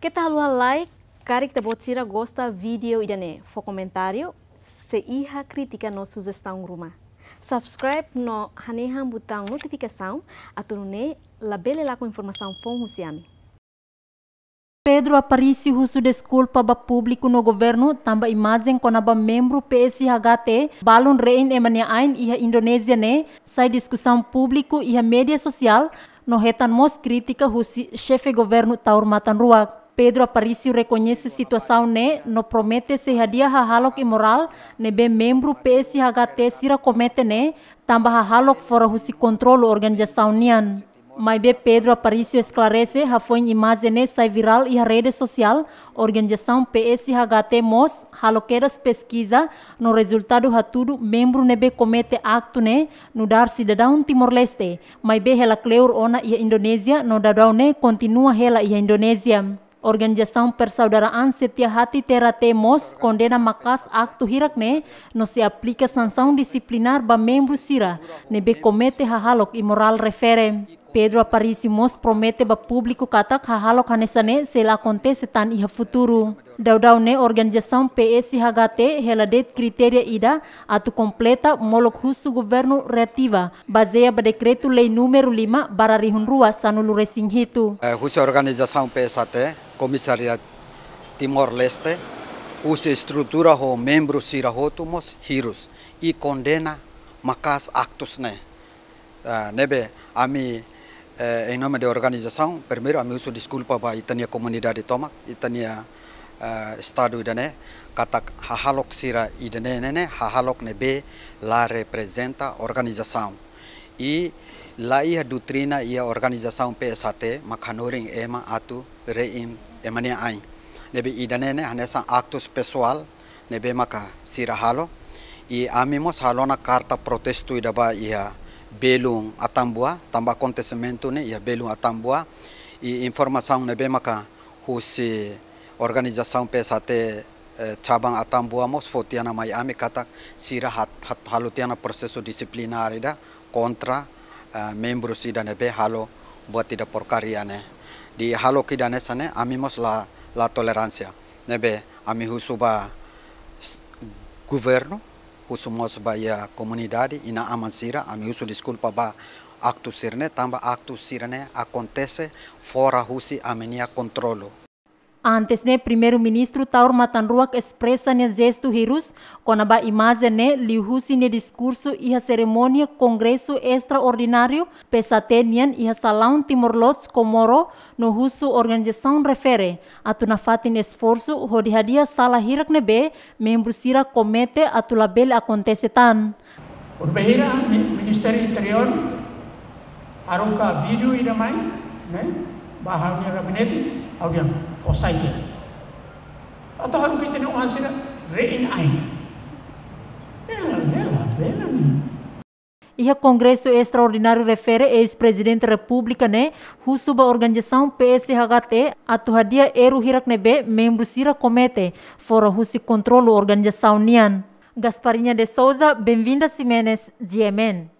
Que Kita halua like, cari kita bot a gosta vídeo idane. Fo comentário, se iha crítica no sugestão ruma. Subscribe no hanehan botão notificação, atunune labele lá com informação fon husiami. Pedro Aparício husu desculpa ba público no governo tamba imagem com aba membro PSHT balon rein emania ain iha Indonésia ne sai discussão público iha média social no retan mos crítica husi chefe governo taur matan ruak. Pedro Aparício reconhece situação né, não promete se hadia hahalok imoral, né bem membro PSHT sira comete né, tamba hahalok fora husi controlo organização nian. Mas bem Pedro Aparício esclarece ha foi imagem né, sai viral e rede social, organização PSHT MOS, halokeras pesquisa, no resultado ha tudo membro nebe comete acto né, no dar cidadão Timor-Leste, mas bem ela cleur ona e Indonésia, no dadão né, continua ela e Indonésia. Organização Persaudaraan Setia Hati Teratemos condena Macas acto Hirakne não se aplica sanção disciplinar ba membro Sira, be comete hahalok imoral referem. Pedro Aparísimos promete ba publiku kata hahalo kanesane se la acontece tan iha futuro. Daudau ne organização PS Hagate heladet kriteria ida atu kompleta molok husu governo reativa bazea ba decreto lei numero 5 bararihun rihun rua sanulu resinghito. Uh, eh, husu organização PSAT, comissariat Timor-Leste, usa struktura ho membro sirahotumos hirus i kondena makas aktus ne. Uh, nebe ami eh, em nome da organização, primeiro a minha desculpa para a comunidade Tomac, Itania uh, estado idane, katak hahalok sira idane nene, hahalok nebe lá representa organização. E lá ia doutrina e a organização PSAT, makanoring ema atu rein emania ai. Nebe idane nene, hanesa actos pessoal, nebe maka sira halo, e amimos halona carta protesto idaba ia belum atambua tamba acontecimento ne ya belum atambua e informação ne bemaka husi organisasi pesate eh, cabang atambua mos fotiana mai ami katak sira hat, hat halutiana proseso disiplinari ida kontra uh, eh, membro sida be halo buat tidak porkaria ne di halo kidane sane ami mos la la toleransia nebe ami husuba guverno por para a comunidade e na Amansira, a me uso desculpa ba acto sirne, tamba acto sirne acontece fora Rússia a menia controlo. Antes né primeiro-ministro Taur Matanruak expressa ne gesto hirus, a imagem ne liuhusi ne discurso e a cerimônia congresso extraordinário pesatenian e a salão Timor-Leste Comoro no russo organização refere. Atuna fatin esforço hodihadia sala hirak nebe, membro sira comete a atulabel acontece tan. Urbehira, Ministério Interior, aronka vídeo e demais, né? Bahannya gabinete, audiência. وصيّر أظهروا في تنوع سنة رئن Bela, bela, bela يلا Ia Congresso Extraordinário refere ex-presidente republicane organisasi organização PSHT atau hadiah eru hirak nebe membro sira comete fora husi controlo nian. Gasparinha de Souza, Benvinda Simenes, GMN.